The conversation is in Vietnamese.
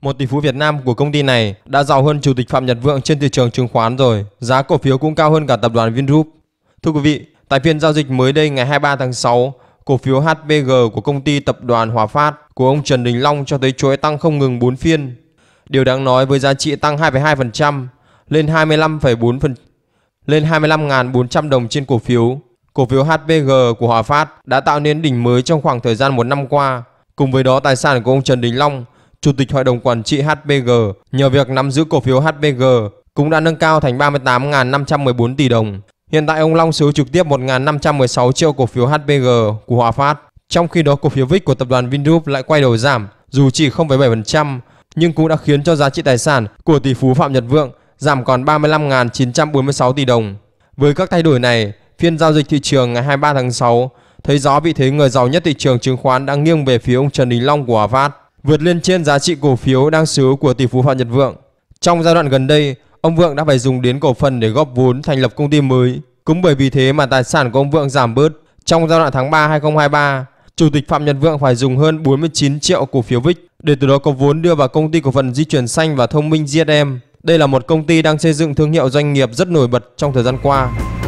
Một tỷ phú Việt Nam của công ty này đã giàu hơn Chủ tịch Phạm Nhật Vượng trên thị trường chứng khoán rồi, giá cổ phiếu cũng cao hơn cả tập đoàn Vingroup. Thưa quý vị, tại phiên giao dịch mới đây ngày 23 tháng 6, cổ phiếu HPG của công ty tập đoàn Hòa Phát của ông Trần Đình Long cho thấy chuỗi tăng không ngừng 4 phiên. Điều đáng nói với giá trị tăng 2,2% lên 25,4 lên 25.400 đồng trên cổ phiếu. Cổ phiếu HPG của Hòa Phát đã tạo nên đỉnh mới trong khoảng thời gian một năm qua. Cùng với đó, tài sản của ông Trần Đình Long Chủ tịch Hội đồng Quản trị HPG nhờ việc nắm giữ cổ phiếu HPG cũng đã nâng cao thành 38.514 tỷ đồng. Hiện tại ông Long sở hữu trực tiếp 1.516 triệu cổ phiếu HPG của Hòa Phát. Trong khi đó cổ phiếu VIX của tập đoàn Vingroup lại quay đầu giảm dù chỉ 0,7% nhưng cũng đã khiến cho giá trị tài sản của tỷ phú Phạm Nhật Vượng giảm còn 35.946 tỷ đồng. Với các thay đổi này, phiên giao dịch thị trường ngày 23 tháng 6 thấy rõ vị thế người giàu nhất thị trường chứng khoán đang nghiêng về phía ông Trần Đình Long của Hòa Phát vượt lên trên giá trị cổ phiếu đang sở hữu của tỷ phú Phạm Nhật Vượng. Trong giai đoạn gần đây, ông Vượng đã phải dùng đến cổ phần để góp vốn thành lập công ty mới. Cũng bởi vì thế mà tài sản của ông Vượng giảm bớt. Trong giai đoạn tháng 3 2023, Chủ tịch Phạm Nhật Vượng phải dùng hơn 49 triệu cổ phiếu VIX để từ đó có vốn đưa vào công ty cổ phần di chuyển xanh và thông minh GSM. Đây là một công ty đang xây dựng thương hiệu doanh nghiệp rất nổi bật trong thời gian qua.